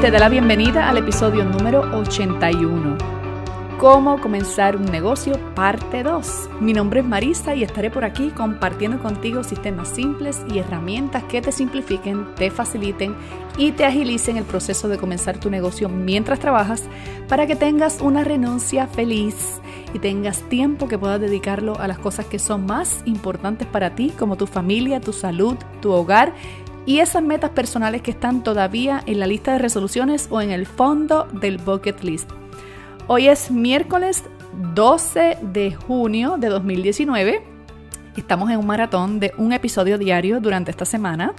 te da la bienvenida al episodio número 81. Cómo comenzar un negocio, parte 2. Mi nombre es Marisa y estaré por aquí compartiendo contigo sistemas simples y herramientas que te simplifiquen, te faciliten y te agilicen el proceso de comenzar tu negocio mientras trabajas para que tengas una renuncia feliz y tengas tiempo que puedas dedicarlo a las cosas que son más importantes para ti, como tu familia, tu salud, tu hogar y esas metas personales que están todavía en la lista de resoluciones o en el fondo del bucket list. Hoy es miércoles 12 de junio de 2019. Estamos en un maratón de un episodio diario durante esta semana.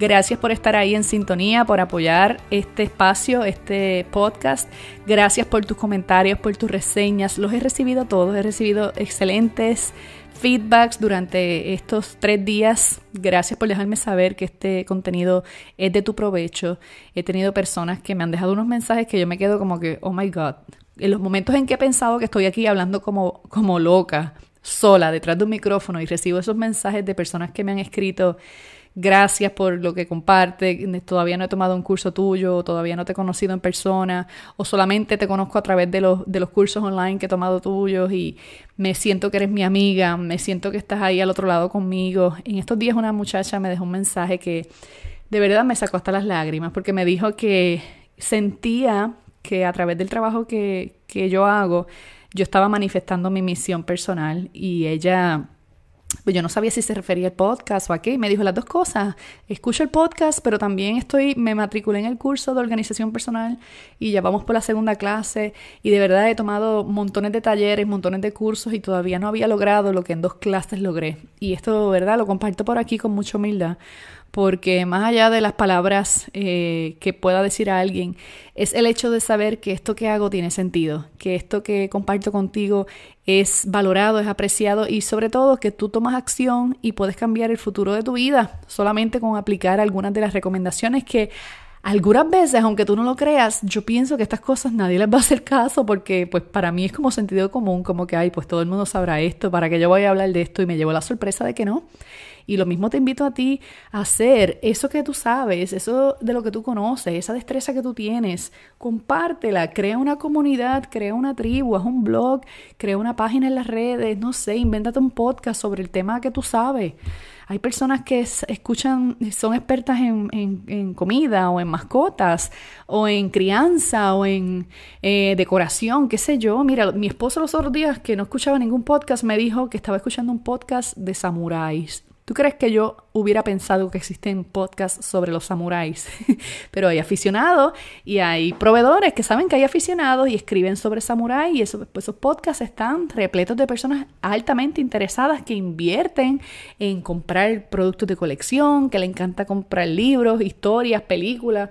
Gracias por estar ahí en sintonía, por apoyar este espacio, este podcast. Gracias por tus comentarios, por tus reseñas. Los he recibido todos. He recibido excelentes feedbacks durante estos tres días. Gracias por dejarme saber que este contenido es de tu provecho. He tenido personas que me han dejado unos mensajes que yo me quedo como que, oh my God. En los momentos en que he pensado que estoy aquí hablando como, como loca, sola, detrás de un micrófono, y recibo esos mensajes de personas que me han escrito gracias por lo que comparte, todavía no he tomado un curso tuyo, todavía no te he conocido en persona, o solamente te conozco a través de los, de los cursos online que he tomado tuyos y me siento que eres mi amiga, me siento que estás ahí al otro lado conmigo. En estos días una muchacha me dejó un mensaje que de verdad me sacó hasta las lágrimas porque me dijo que sentía que a través del trabajo que, que yo hago, yo estaba manifestando mi misión personal y ella pues yo no sabía si se refería al podcast o a qué. Me dijo las dos cosas. Escucho el podcast, pero también estoy, me matriculé en el curso de organización personal y ya vamos por la segunda clase. Y de verdad he tomado montones de talleres, montones de cursos y todavía no había logrado lo que en dos clases logré. Y esto, verdad, lo comparto por aquí con mucha humildad porque más allá de las palabras eh, que pueda decir a alguien, es el hecho de saber que esto que hago tiene sentido, que esto que comparto contigo es valorado, es apreciado y sobre todo que tú tomas acción y puedes cambiar el futuro de tu vida solamente con aplicar algunas de las recomendaciones que algunas veces, aunque tú no lo creas, yo pienso que estas cosas nadie les va a hacer caso porque pues para mí es como sentido común, como que, ay, pues todo el mundo sabrá esto, para que yo voy a hablar de esto y me llevo la sorpresa de que no. Y lo mismo te invito a ti a hacer eso que tú sabes, eso de lo que tú conoces, esa destreza que tú tienes, compártela, crea una comunidad, crea una tribu, haz un blog, crea una página en las redes, no sé, invéntate un podcast sobre el tema que tú sabes. Hay personas que escuchan, son expertas en, comida o en mascotas o en crianza o en eh, decoración, qué sé yo. Mira, mi esposo los otros días que no escuchaba ningún podcast me dijo que estaba escuchando un podcast de samuráis. ¿Tú crees que yo hubiera pensado que existen podcasts sobre los samuráis? Pero hay aficionados y hay proveedores que saben que hay aficionados y escriben sobre samuráis y esos, pues esos podcasts están repletos de personas altamente interesadas que invierten en comprar productos de colección, que le encanta comprar libros, historias, películas.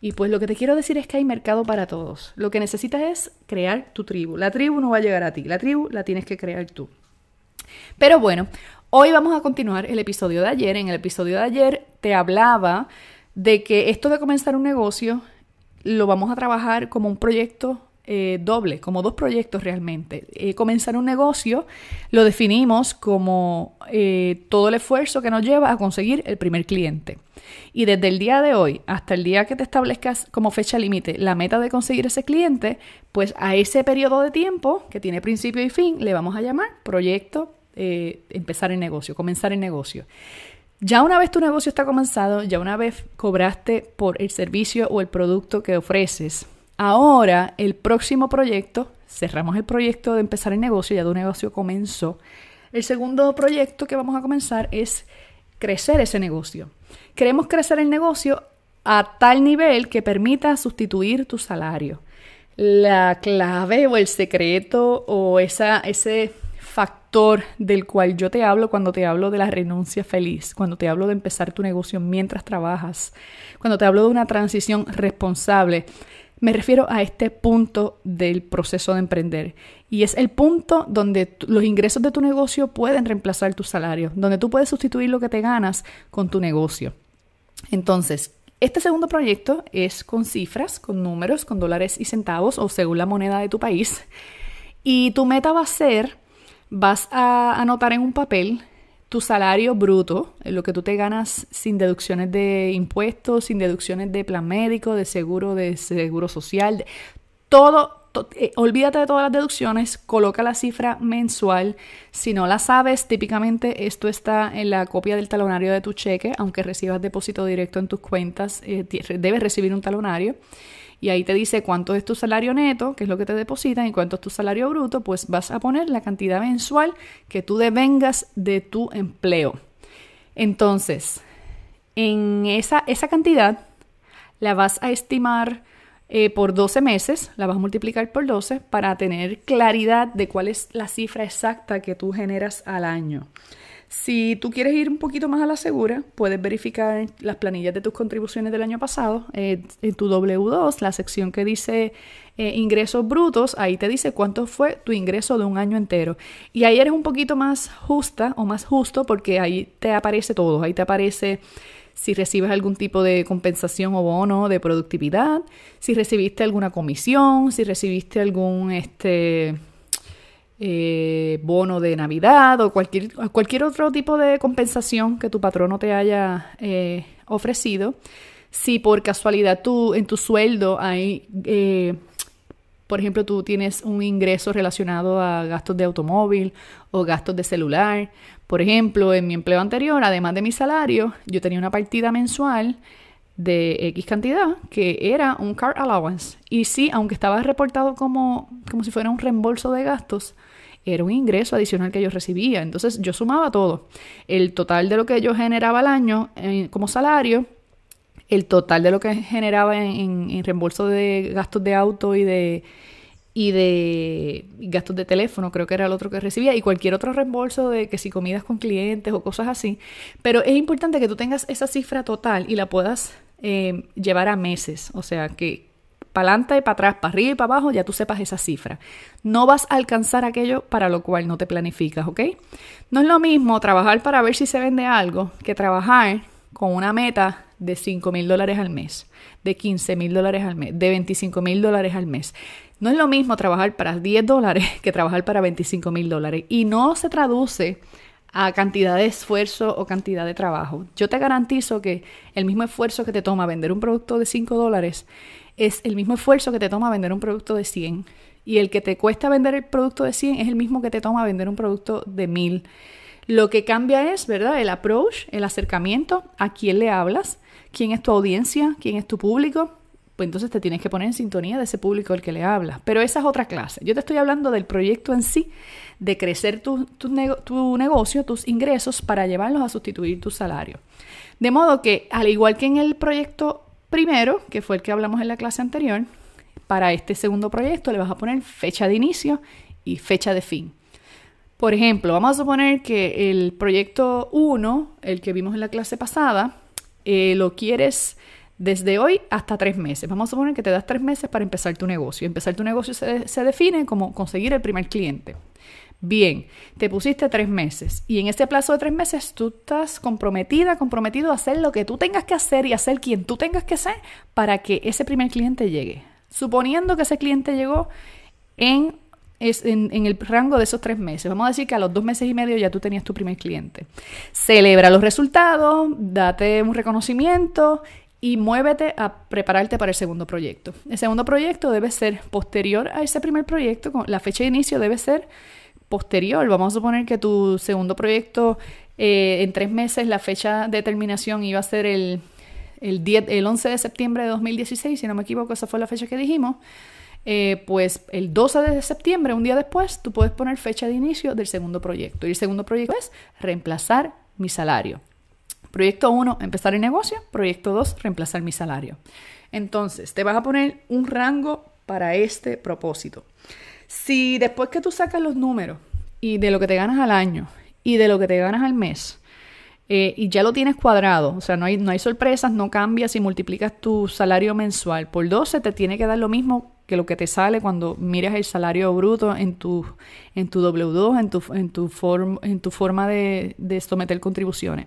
Y pues lo que te quiero decir es que hay mercado para todos. Lo que necesitas es crear tu tribu. La tribu no va a llegar a ti, la tribu la tienes que crear tú. Pero bueno, Hoy vamos a continuar el episodio de ayer. En el episodio de ayer te hablaba de que esto de comenzar un negocio lo vamos a trabajar como un proyecto eh, doble, como dos proyectos realmente. Eh, comenzar un negocio lo definimos como eh, todo el esfuerzo que nos lleva a conseguir el primer cliente. Y desde el día de hoy hasta el día que te establezcas como fecha límite la meta de conseguir ese cliente, pues a ese periodo de tiempo que tiene principio y fin le vamos a llamar proyecto eh, empezar el negocio, comenzar el negocio. Ya una vez tu negocio está comenzado, ya una vez cobraste por el servicio o el producto que ofreces, ahora el próximo proyecto, cerramos el proyecto de empezar el negocio, ya tu negocio comenzó. El segundo proyecto que vamos a comenzar es crecer ese negocio. Queremos crecer el negocio a tal nivel que permita sustituir tu salario. La clave o el secreto o esa, ese factor del cual yo te hablo cuando te hablo de la renuncia feliz, cuando te hablo de empezar tu negocio mientras trabajas, cuando te hablo de una transición responsable, me refiero a este punto del proceso de emprender. Y es el punto donde los ingresos de tu negocio pueden reemplazar tu salario, donde tú puedes sustituir lo que te ganas con tu negocio. Entonces, este segundo proyecto es con cifras, con números, con dólares y centavos o según la moneda de tu país. Y tu meta va a ser vas a anotar en un papel tu salario bruto, lo que tú te ganas sin deducciones de impuestos, sin deducciones de plan médico, de seguro, de seguro social, todo, eh, olvídate de todas las deducciones, coloca la cifra mensual. Si no la sabes, típicamente esto está en la copia del talonario de tu cheque, aunque recibas depósito directo en tus cuentas, eh, debes recibir un talonario y ahí te dice cuánto es tu salario neto, que es lo que te depositan, y cuánto es tu salario bruto, pues vas a poner la cantidad mensual que tú devengas de tu empleo. Entonces, en esa, cantidad la vas a estimar eh, por 12 meses, la vas a multiplicar por 12 para tener claridad de cuál es la cifra exacta que tú generas al año. Si tú quieres ir un poquito más a la segura, puedes verificar las planillas de tus contribuciones del año pasado. Eh, en tu W2, la sección que dice eh, ingresos brutos, ahí te dice cuánto fue tu ingreso de un año entero. Y ahí eres un poquito más justa o más justo porque ahí te aparece todo. Ahí te aparece si recibes algún tipo de compensación o bono de productividad, si recibiste alguna comisión, si recibiste algún... Este, eh, bono de Navidad o cualquier, cualquier otro tipo de compensación que tu patrono te haya eh, ofrecido. Si por casualidad tú en tu sueldo hay, eh, por ejemplo, tú tienes un ingreso relacionado a gastos de automóvil o gastos de celular. Por ejemplo, en mi empleo anterior, además de mi salario, yo tenía una partida mensual de X cantidad, que era un car allowance. Y sí, aunque estaba reportado como, como si fuera un reembolso de gastos, era un ingreso adicional que yo recibía. Entonces yo sumaba todo, el total de lo que yo generaba al año eh, como salario, el total de lo que generaba en, reembolso de gastos de auto y de y de gastos de teléfono, creo que era el otro que recibía, y cualquier otro reembolso de que si comidas con clientes o cosas así. Pero es importante que tú tengas esa cifra total y la puedas eh, llevar a meses, o sea, que, para y para atrás, para arriba y para abajo, ya tú sepas esa cifra. No vas a alcanzar aquello para lo cual no te planificas, ¿ok? No es lo mismo trabajar para ver si se vende algo que trabajar con una meta de 5.000 mil dólares al mes, de 15 mil dólares al mes, de 25 mil dólares al mes. No es lo mismo trabajar para 10 dólares que trabajar para 25 mil dólares. Y no se traduce a cantidad de esfuerzo o cantidad de trabajo. Yo te garantizo que el mismo esfuerzo que te toma vender un producto de 5 dólares es el mismo esfuerzo que te toma vender un producto de 100. Y el que te cuesta vender el producto de 100 es el mismo que te toma vender un producto de 1000. Lo que cambia es, ¿verdad? El approach, el acercamiento, a quién le hablas, quién es tu audiencia, quién es tu público. Pues entonces te tienes que poner en sintonía de ese público al que le hablas. Pero esa es otra clase. Yo te estoy hablando del proyecto en sí, de crecer tu, tu negocio, tus ingresos, para llevarlos a sustituir tu salario. De modo que, al igual que en el proyecto Primero, que fue el que hablamos en la clase anterior, para este segundo proyecto le vas a poner fecha de inicio y fecha de fin. Por ejemplo, vamos a suponer que el proyecto 1, el que vimos en la clase pasada, eh, lo quieres desde hoy hasta tres meses. Vamos a suponer que te das tres meses para empezar tu negocio. Empezar tu negocio se define como conseguir el primer cliente. Bien, te pusiste tres meses y en ese plazo de tres meses tú estás comprometida, comprometido a hacer lo que tú tengas que hacer y hacer quien tú tengas que ser para que ese primer cliente llegue. Suponiendo que ese cliente llegó en, en, en el rango de esos tres meses, vamos a decir que a los dos meses y medio ya tú tenías tu primer cliente. Celebra los resultados, date un reconocimiento y muévete a prepararte para el segundo proyecto. El segundo proyecto debe ser posterior a ese primer proyecto, la fecha de inicio debe ser posterior. Vamos a suponer que tu segundo proyecto eh, en tres meses, la fecha de terminación iba a ser el, 11 de septiembre de 2016, si no me equivoco, esa fue la fecha que dijimos. Eh, pues el 12 de septiembre, un día después, tú puedes poner fecha de inicio del segundo proyecto. Y el segundo proyecto es reemplazar mi salario. Proyecto 1, empezar el negocio. Proyecto 2, reemplazar mi salario. Entonces, te vas a poner un rango para este propósito. Si después que tú sacas los números y de lo que te ganas al año y de lo que te ganas al mes, eh, y ya lo tienes cuadrado, o sea, no hay, no hay sorpresas, no cambias y multiplicas tu salario mensual por 12 te tiene que dar lo mismo que lo que te sale cuando miras el salario bruto en tu, en tu W2, en tu, en en tu forma de, de someter contribuciones.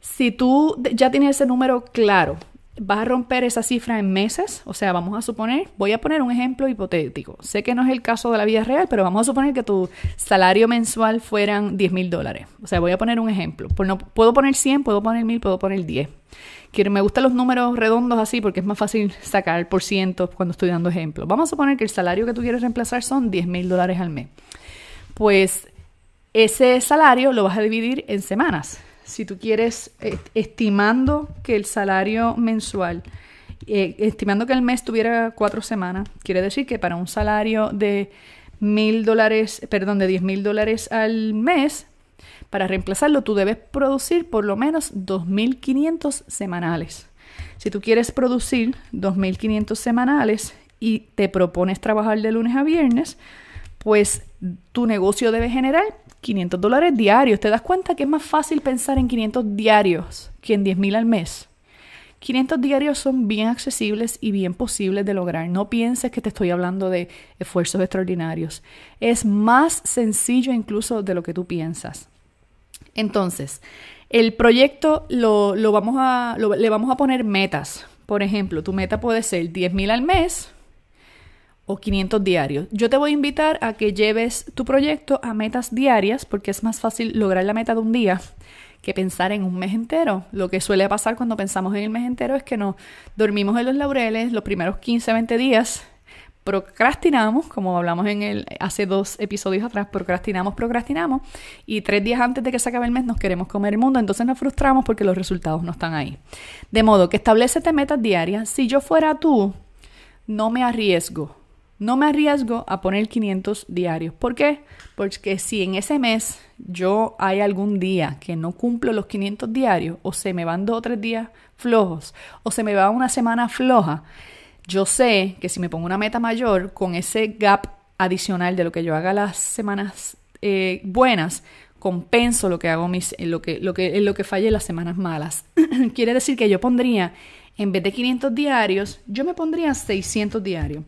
Si tú ya tienes ese número claro, vas a romper esa cifra en meses, o sea, vamos a suponer, voy a poner un ejemplo hipotético, sé que no es el caso de la vida real, pero vamos a suponer que tu salario mensual fueran 10 mil dólares, o sea, voy a poner un ejemplo, puedo poner 100, puedo poner 1000, puedo poner 10. quiero, me gustan los números redondos así porque es más fácil sacar por ciento cuando estoy dando ejemplos. Vamos a suponer que el salario que tú quieres reemplazar son 10 mil dólares al mes. Pues ese salario lo vas a dividir en semanas si tú quieres, eh, estimando que el salario mensual, eh, estimando que el mes tuviera cuatro semanas, quiere decir que para un salario de mil dólares, perdón, de 10 mil dólares al mes, para reemplazarlo tú debes producir por lo menos 2.500 semanales. Si tú quieres producir 2.500 semanales y te propones trabajar de lunes a viernes, pues tu negocio debe generar 500 dólares diarios. ¿Te das cuenta que es más fácil pensar en 500 diarios que en 10.000 mil al mes? 500 diarios son bien accesibles y bien posibles de lograr. No pienses que te estoy hablando de esfuerzos extraordinarios. Es más sencillo incluso de lo que tú piensas. Entonces, el proyecto lo, vamos a, le vamos a poner metas. Por ejemplo, tu meta puede ser 10.000 mil al mes o 500 diarios. Yo te voy a invitar a que lleves tu proyecto a metas diarias porque es más fácil lograr la meta de un día que pensar en un mes entero. Lo que suele pasar cuando pensamos en el mes entero es que nos dormimos en los laureles los primeros 15, 20 días, procrastinamos, como hablamos en el hace dos episodios atrás, procrastinamos, procrastinamos, y tres días antes de que se acabe el mes nos queremos comer el mundo, entonces nos frustramos porque los resultados no están ahí. De modo que establecete metas diarias. Si yo fuera tú, no me arriesgo no me arriesgo a poner 500 diarios. ¿Por qué? Porque si en ese mes yo hay algún día que no cumplo los 500 diarios, o se me van dos o tres días flojos, o se me va una semana floja, yo sé que si me pongo una meta mayor, con ese gap adicional de lo que yo haga las semanas eh, buenas, compenso lo que hago mis, lo que, lo que, lo que falle las semanas malas. Quiere decir que yo pondría, en vez de 500 diarios, yo me pondría 600 diarios.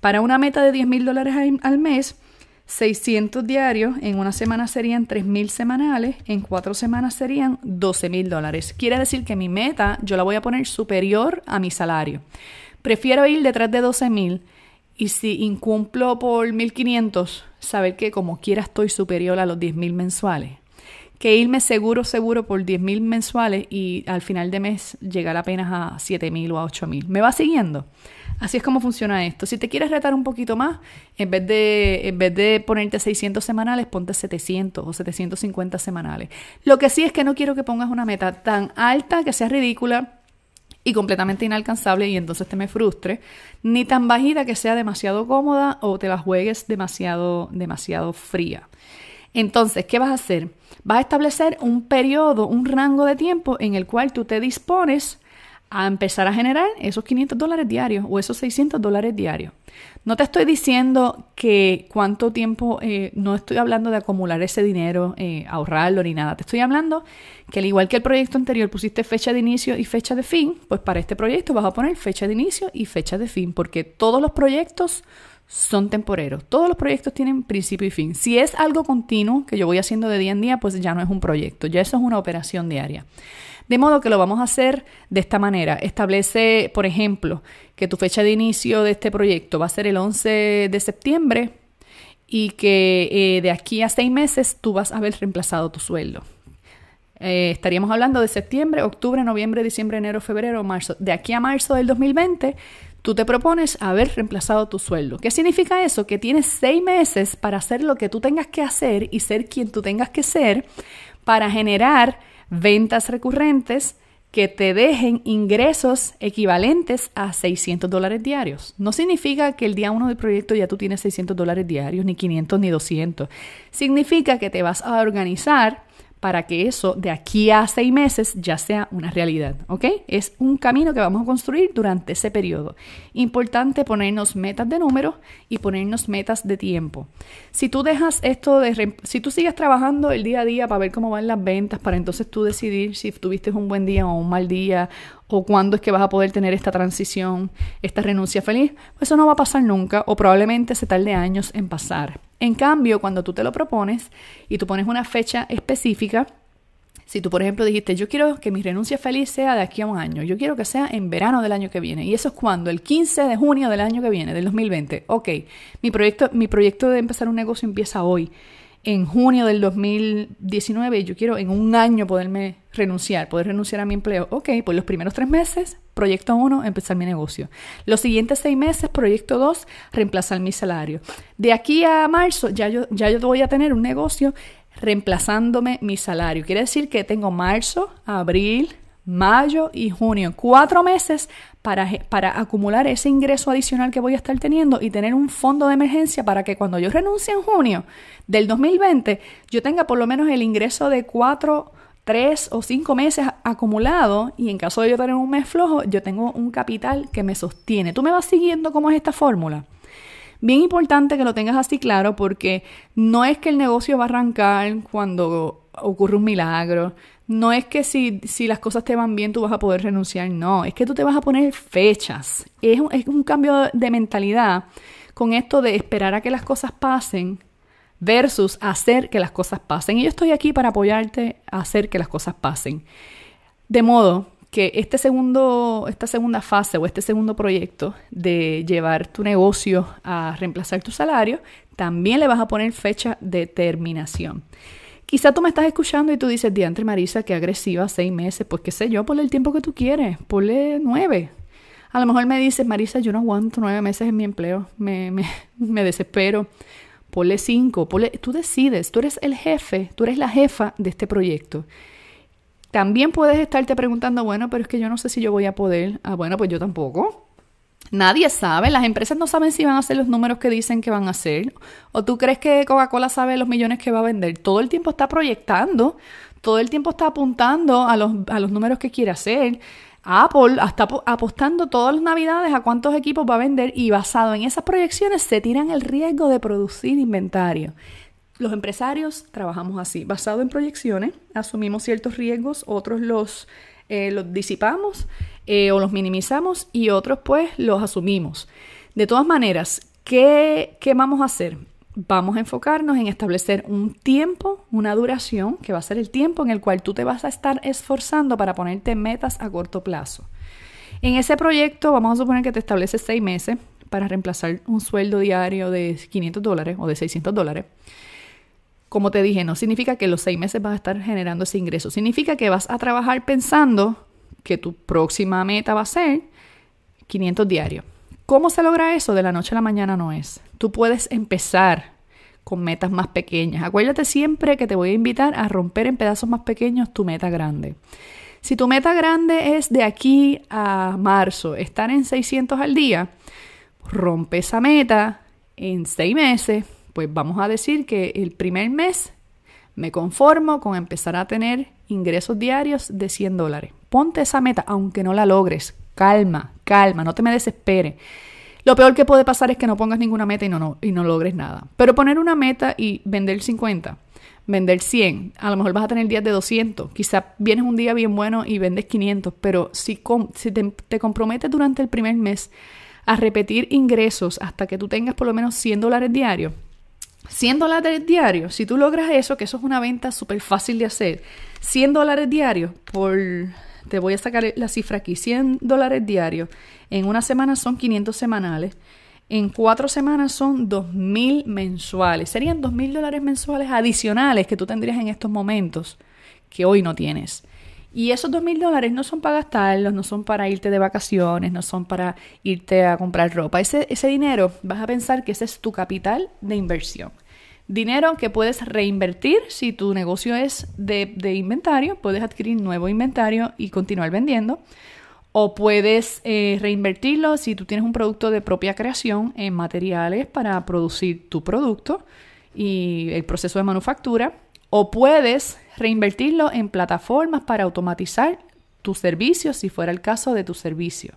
Para una meta de 10 mil dólares al mes, 600 diarios, en una semana serían 3 mil semanales, en cuatro semanas serían 12 mil dólares. Quiere decir que mi meta yo la voy a poner superior a mi salario. Prefiero ir detrás de 12 mil y si incumplo por 1500, saber que como quiera estoy superior a los 10 mil mensuales. Que irme seguro, seguro por 10 mil mensuales y al final de mes llegar apenas a 7 mil o a 8 mil. ¿Me va siguiendo? Así es como funciona esto. Si te quieres retar un poquito más, en vez de, vez de ponerte 600 semanales, ponte 700 o 750 semanales. Lo que sí es que no quiero que pongas una meta tan alta que sea ridícula y completamente inalcanzable y entonces te me frustre, ni tan bajita que sea demasiado cómoda o te la juegues demasiado, demasiado fría. Entonces, ¿qué vas a hacer? Vas a establecer un periodo, un rango de tiempo en el cual tú te dispones a empezar a generar esos 500 dólares diarios o esos 600 dólares diarios. No te estoy diciendo que cuánto tiempo, eh, no estoy hablando de acumular ese dinero, eh, ahorrarlo ni nada. Te estoy hablando que al igual que el proyecto anterior pusiste fecha de inicio y fecha de fin, pues para este proyecto vas a poner fecha de inicio y fecha de fin, porque todos los proyectos son temporeros. Todos los proyectos tienen principio y fin. Si es algo continuo que yo voy haciendo de día en día, pues ya no es un proyecto, ya eso es una operación diaria. De modo que lo vamos a hacer de esta manera. Establece, por ejemplo, que tu fecha de inicio de este proyecto va a ser el 11 de septiembre y que eh, de aquí a seis meses tú vas a haber reemplazado tu sueldo. Eh, estaríamos hablando de septiembre, octubre, noviembre, diciembre, enero, febrero, marzo. De aquí a marzo del 2020, tú te propones haber reemplazado tu sueldo. ¿Qué significa eso? Que tienes seis meses para hacer lo que tú tengas que hacer y ser quien tú tengas que ser para generar ventas recurrentes que te dejen ingresos equivalentes a 600 dólares diarios. No significa que el día 1 del proyecto ya tú tienes 600 dólares diarios, ni 500, ni 200. Significa que te vas a organizar para que eso de aquí a seis meses ya sea una realidad, ¿ok? Es un camino que vamos a construir durante ese periodo. Importante ponernos metas de números y ponernos metas de tiempo. Si tú dejas esto de, si tú sigues trabajando el día a día para ver cómo van las ventas, para entonces tú decidir si tuviste un buen día o un mal día o cuándo es que vas a poder tener esta transición, esta renuncia feliz, pues eso no va a pasar nunca o probablemente se tarde años en pasar. En cambio, cuando tú te lo propones y tú pones una fecha específica, si tú, por ejemplo, dijiste, yo quiero que mi renuncia feliz sea de aquí a un año, yo quiero que sea en verano del año que viene, y eso es cuando, el 15 de junio del año que viene, del 2020, ok, mi proyecto, mi proyecto de empezar un negocio empieza hoy, en junio del 2019, yo quiero en un año poderme renunciar, poder renunciar a mi empleo. Ok, pues los primeros tres meses, proyecto 1, empezar mi negocio. Los siguientes seis meses, proyecto 2, reemplazar mi salario. De aquí a marzo ya yo, ya yo voy a tener un negocio reemplazándome mi salario. Quiere decir que tengo marzo, abril, mayo y junio, cuatro meses para, para, acumular ese ingreso adicional que voy a estar teniendo y tener un fondo de emergencia para que cuando yo renuncie en junio del 2020 yo tenga por lo menos el ingreso de cuatro tres o cinco meses acumulado y en caso de yo tener un mes flojo, yo tengo un capital que me sostiene. ¿Tú me vas siguiendo como es esta fórmula? Bien importante que lo tengas así claro porque no es que el negocio va a arrancar cuando ocurre un milagro. No es que si, las cosas te van bien tú vas a poder renunciar, no, es que tú te vas a poner fechas. Es es un cambio de mentalidad con esto de esperar a que las cosas pasen versus hacer que las cosas pasen. Y yo estoy aquí para apoyarte a hacer que las cosas pasen. De modo que este segundo, esta segunda fase o este segundo proyecto de llevar tu negocio a reemplazar tu salario, también le vas a poner fecha de terminación. Quizá tú me estás escuchando y tú dices, diantre Marisa, qué agresiva, seis meses, pues qué sé yo, ponle el tiempo que tú quieres, ponle nueve. A lo mejor me dices, Marisa, yo no aguanto nueve meses en mi empleo, me, me desespero ponle cinco, tú decides, tú eres el jefe, tú eres la jefa de este proyecto. También puedes estarte preguntando, bueno, pero es que yo no sé si yo voy a poder. Ah, bueno, pues yo tampoco. Nadie sabe, las empresas no saben si van a hacer los números que dicen que van a hacer. ¿O tú crees que Coca-Cola sabe los millones que va a vender? Todo el tiempo está proyectando, todo el tiempo está apuntando a los, a los números que quiere hacer. Apple está apostando todas las navidades a cuántos equipos va a vender y basado en esas proyecciones se tiran el riesgo de producir inventario. Los empresarios trabajamos así, basado en proyecciones, asumimos ciertos riesgos, otros los, eh, los disipamos eh, o los minimizamos y otros pues los asumimos. De todas maneras, qué vamos a hacer? vamos a enfocarnos en establecer un tiempo, una duración, que va a ser el tiempo en el cual tú te vas a estar esforzando para ponerte metas a corto plazo. En ese proyecto vamos a suponer que te estableces seis meses para reemplazar un sueldo diario de 500 dólares o de 600 dólares. Como te dije, no significa que los seis meses vas a estar generando ese ingreso. Significa que vas a trabajar pensando que tu próxima meta va a ser 500 diarios. ¿Cómo se logra eso? De la noche a la mañana no es. Tú puedes empezar con metas más pequeñas. Acuérdate siempre que te voy a invitar a romper en pedazos más pequeños tu meta grande. Si tu meta grande es de aquí a marzo, estar en 600 al día, rompe esa meta en seis meses, pues vamos a decir que el primer mes me conformo con empezar a tener ingresos diarios de 100 dólares. Ponte esa meta, aunque no la logres. Calma, calma, no te me desesperes. Lo peor que puede pasar es que no pongas ninguna meta y no, no, y no logres nada. Pero poner una meta y vender 50, vender 100, a lo mejor vas a tener días de 200, quizás vienes un día bien bueno y vendes 500, pero si, si te, te comprometes durante el primer mes a repetir ingresos hasta que tú tengas por lo menos 100 dólares diarios, 100 dólares diarios, si tú logras eso, que eso es una venta súper fácil de hacer, 100 dólares diarios por te voy a sacar la cifra aquí, 100 dólares diarios, en una semana son 500 semanales, en cuatro semanas son mil mensuales, serían mil dólares mensuales adicionales que tú tendrías en estos momentos que hoy no tienes. Y esos dos mil dólares no son para gastarlos, no son para irte de vacaciones, no son para irte a comprar ropa. Ese, ese dinero vas a pensar que ese es tu capital de inversión dinero que puedes reinvertir si tu negocio es de, inventario, puedes adquirir nuevo inventario y continuar vendiendo. O puedes eh, reinvertirlo si tú tienes un producto de propia creación en materiales para producir tu producto y el proceso de manufactura. O puedes reinvertirlo en plataformas para automatizar tus servicios, si fuera el caso de tu servicio.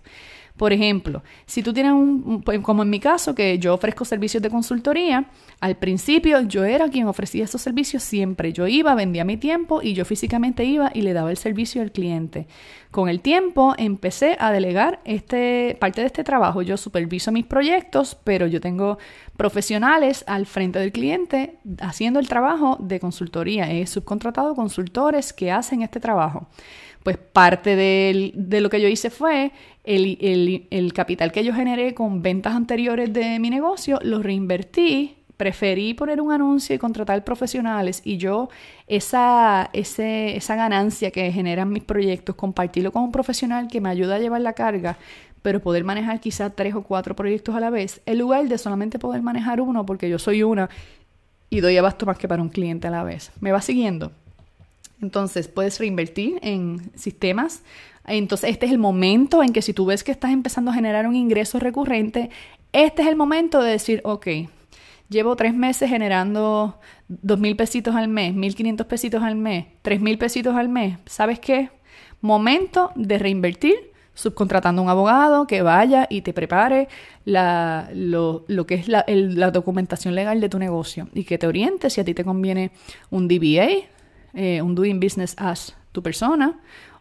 Por ejemplo, si tú tienes un, pues, como en mi caso, que yo ofrezco servicios de consultoría, al principio yo era quien ofrecía esos servicios siempre. Yo iba, vendía mi tiempo y yo físicamente iba y le daba el servicio al cliente. Con el tiempo empecé a delegar este, parte de este trabajo. Yo superviso mis proyectos, pero yo tengo profesionales al frente del cliente haciendo el trabajo de consultoría. He subcontratado consultores que hacen este trabajo pues parte de lo que yo hice fue el, capital que yo generé con ventas anteriores de mi negocio, lo reinvertí preferí poner un anuncio y contratar profesionales y yo esa, esa ganancia que generan mis proyectos, compartirlo con un profesional que me ayuda a llevar la carga, pero poder manejar quizás tres o cuatro proyectos a la vez, en lugar de solamente poder manejar uno porque yo soy una y doy abasto más que para un cliente a la vez. ¿Me va siguiendo? Entonces, puedes reinvertir en sistemas. Entonces, este es el momento en que si tú ves que estás empezando a generar un ingreso recurrente, este es el momento de decir, ok, llevo tres meses generando dos mil pesitos al mes, 1.500 pesitos al mes, tres mil pesitos al mes. ¿Sabes qué? Momento de reinvertir subcontratando a un abogado que vaya y te prepare la, lo, que es la, la, documentación legal de tu negocio y que te oriente si a ti te conviene un DBA, eh, un Doing Business as tu persona,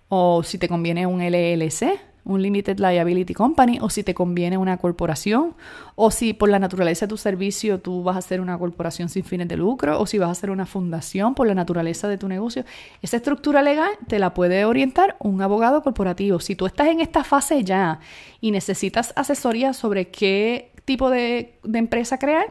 o si te conviene un LLC, un Limited Liability Company, o si te conviene una corporación, o si por la naturaleza de tu servicio tú vas a ser una corporación sin fines de lucro, o si vas a ser una fundación por la naturaleza de tu negocio. Esa estructura legal te la puede orientar un abogado corporativo. Si tú estás en esta fase ya y necesitas asesoría sobre qué tipo de, empresa crear,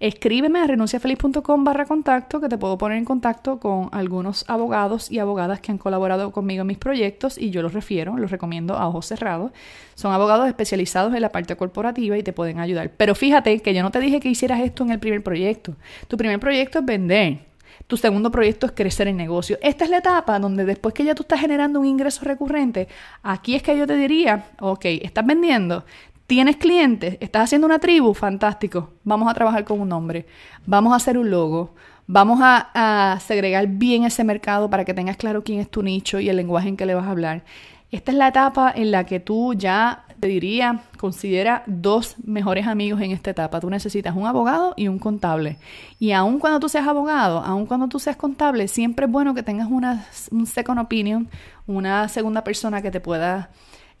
escríbeme a renunciafeliz.com barra contacto que te puedo poner en contacto con algunos abogados y abogadas que han colaborado conmigo en mis proyectos y yo los refiero, los recomiendo a ojos cerrados. Son abogados especializados en la parte corporativa y te pueden ayudar. Pero fíjate que yo no te dije que hicieras esto en el primer proyecto. Tu primer proyecto es vender. Tu segundo proyecto es crecer el negocio. Esta es la etapa donde después que ya tú estás generando un ingreso recurrente, aquí es que yo te diría, ok, estás vendiendo, ¿Tienes clientes? ¿Estás haciendo una tribu? Fantástico. Vamos a trabajar con un nombre. Vamos a hacer un logo. Vamos a, segregar bien ese mercado para que tengas claro quién es tu nicho y el lenguaje en que le vas a hablar. Esta es la etapa en la que tú ya, te diría, considera dos mejores amigos en esta etapa. Tú necesitas un abogado y un contable. Y aun cuando tú seas abogado, aun cuando tú seas contable, siempre es bueno que tengas una, un second opinion, una segunda persona que te pueda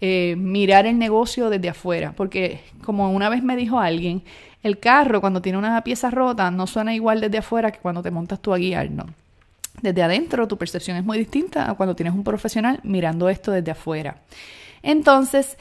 eh, mirar el negocio desde afuera, porque como una vez me dijo alguien, el carro cuando tiene una pieza rota no suena igual desde afuera que cuando te montas tú a guiar ¿no? Desde adentro tu percepción es muy distinta a cuando tienes un profesional mirando esto desde afuera. Entonces,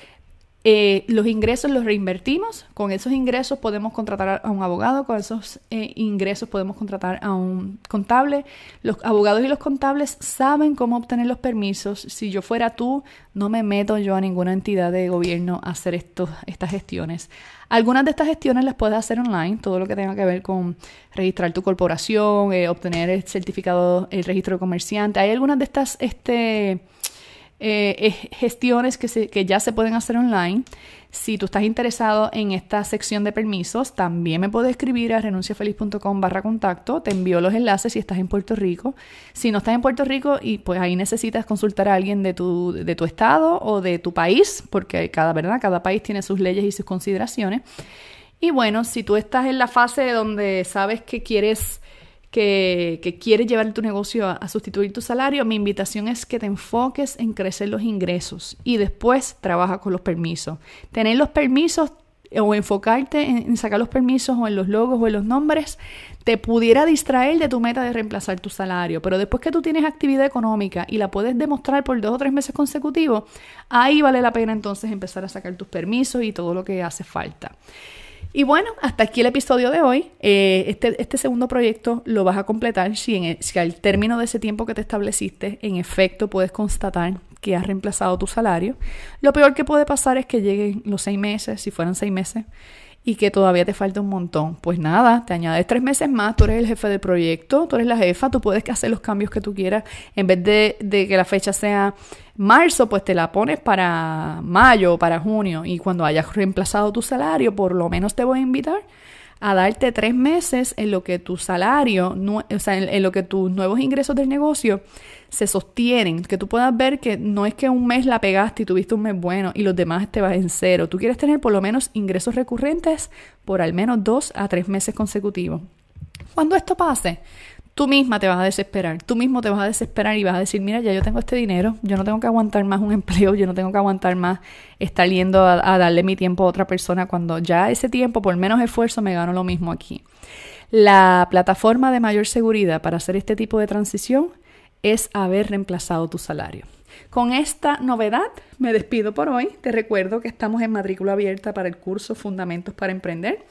eh, los ingresos los reinvertimos, con esos ingresos podemos contratar a un abogado, con esos eh, ingresos podemos contratar a un contable. Los abogados y los contables saben cómo obtener los permisos. Si yo fuera tú, no me meto yo a ninguna entidad de gobierno a hacer estos, estas gestiones. Algunas de estas gestiones las puedes hacer online, todo lo que tenga que ver con registrar tu corporación, eh, obtener el certificado, el registro de comerciante. Hay algunas de estas... Este, es eh, eh, gestiones que, se, que ya se pueden hacer online. Si tú estás interesado en esta sección de permisos, también me puedes escribir a renunciafeliz.com barra contacto. Te envío los enlaces si estás en Puerto Rico. Si no estás en Puerto Rico y pues ahí necesitas consultar a alguien de tu, de tu estado o de tu país, porque cada, ¿verdad? cada país tiene sus leyes y sus consideraciones. Y bueno, si tú estás en la fase donde sabes que quieres que, quieres llevar tu negocio a, sustituir tu salario, mi invitación es que te enfoques en crecer los ingresos y después trabaja con los permisos. Tener los permisos o enfocarte en sacar los permisos o en los logos o en los nombres te pudiera distraer de tu meta de reemplazar tu salario, pero después que tú tienes actividad económica y la puedes demostrar por dos o tres meses consecutivos, ahí vale la pena entonces empezar a sacar tus permisos y todo lo que hace falta. Y bueno, hasta aquí el episodio de hoy. Eh, este, este, segundo proyecto lo vas a completar si, si al término de ese tiempo que te estableciste, en efecto, puedes constatar que has reemplazado tu salario. Lo peor que puede pasar es que lleguen los seis meses, si fueran seis meses, y que todavía te falta un montón. Pues nada, te añades tres meses más, tú eres el jefe del proyecto, tú eres la jefa, tú puedes hacer los cambios que tú quieras. En vez de, que la fecha sea marzo, pues te la pones para mayo, o para junio, y cuando hayas reemplazado tu salario, por lo menos te voy a invitar a darte tres meses en lo que tu salario, o sea, en lo que tus nuevos ingresos del negocio se sostienen, que tú puedas ver que no es que un mes la pegaste y tuviste un mes bueno y los demás te vas en cero. Tú quieres tener por lo menos ingresos recurrentes por al menos dos a tres meses consecutivos. Cuando esto pase, tú misma te vas a desesperar, tú mismo te vas a desesperar y vas a decir, mira, ya yo tengo este dinero, yo no tengo que aguantar más un empleo, yo no tengo que aguantar más estar yendo a, darle mi tiempo a otra persona cuando ya ese tiempo, por menos esfuerzo, me gano lo mismo aquí. La plataforma de mayor seguridad para hacer este tipo de transición es haber reemplazado tu salario. Con esta novedad me despido por hoy. Te recuerdo que estamos en matrícula abierta para el curso Fundamentos para Emprender.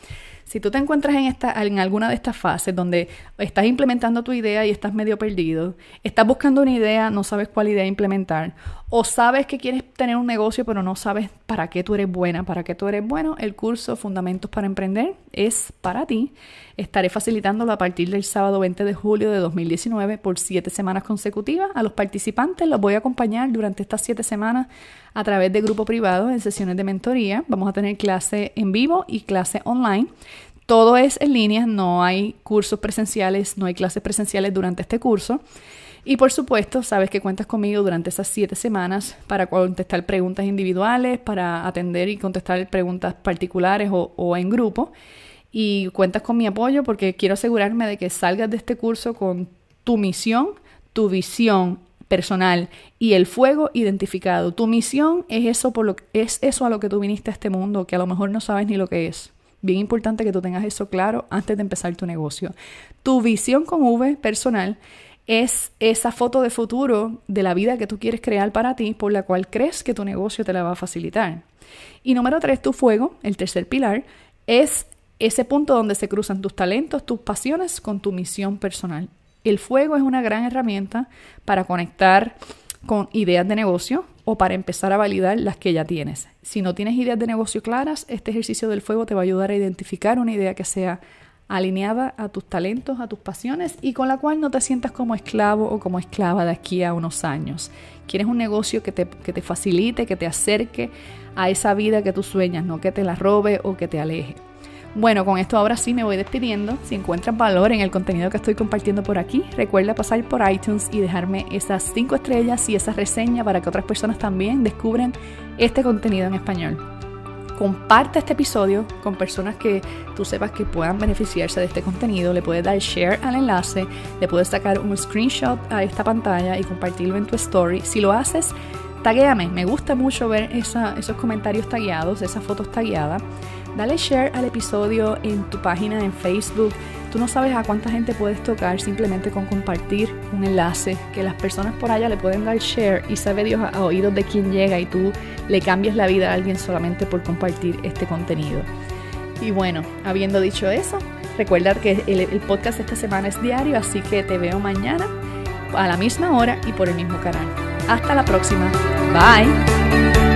Si tú te encuentras en, esta, en alguna de estas fases donde estás implementando tu idea y estás medio perdido, estás buscando una idea, no sabes cuál idea implementar, o sabes que quieres tener un negocio pero no sabes para qué tú eres buena, para qué tú eres bueno, el curso Fundamentos para Emprender es para ti. Estaré facilitándolo a partir del sábado 20 de julio de 2019 por siete semanas consecutivas. A los participantes los voy a acompañar durante estas siete semanas a través de grupo privado en sesiones de mentoría. Vamos a tener clase en vivo y clase online. Todo es en línea, no hay cursos presenciales, no hay clases presenciales durante este curso. Y por supuesto, sabes que cuentas conmigo durante esas siete semanas para contestar preguntas individuales, para atender y contestar preguntas particulares o, en grupo. Y cuentas con mi apoyo porque quiero asegurarme de que salgas de este curso con tu misión, tu visión personal y el fuego identificado. Tu misión es eso por lo es eso a lo que tú viniste a este mundo, que a lo mejor no sabes ni lo que es. Bien importante que tú tengas eso claro antes de empezar tu negocio. Tu visión con V personal es esa foto de futuro de la vida que tú quieres crear para ti, por la cual crees que tu negocio te la va a facilitar. Y número tres, tu fuego, el tercer pilar, es ese punto donde se cruzan tus talentos, tus pasiones con tu misión personal. El fuego es una gran herramienta para conectar con ideas de negocio o para empezar a validar las que ya tienes. Si no tienes ideas de negocio claras, este ejercicio del fuego te va a ayudar a identificar una idea que sea alineada a tus talentos, a tus pasiones y con la cual no te sientas como esclavo o como esclava de aquí a unos años. Quieres un negocio que te, facilite, que te acerque a esa vida que tú sueñas, no que te la robe o que te aleje. Bueno, con esto ahora sí me voy despidiendo. Si encuentras valor en el contenido que estoy compartiendo por aquí, recuerda pasar por iTunes y dejarme esas 5 estrellas y esa reseña para que otras personas también descubran este contenido en español comparte este episodio con personas que tú sepas que puedan beneficiarse de este contenido. Le puedes dar share al enlace, le puedes sacar un screenshot a esta pantalla y compartirlo en tu story. Si lo haces, taguéame. Me gusta mucho ver esos comentarios tagueados, esas fotos tagueadas. Dale share al episodio en tu página en Facebook Tú no sabes a cuánta gente puedes tocar simplemente con compartir un enlace, que las personas por allá le pueden dar share y sabe Dios a, oídos de quién llega y tú le cambias la vida a alguien solamente por compartir este contenido. Y bueno, habiendo dicho eso, recuerda que el, el podcast esta semana es diario, así que te veo mañana a la misma hora y por el mismo canal. Hasta la próxima. Bye.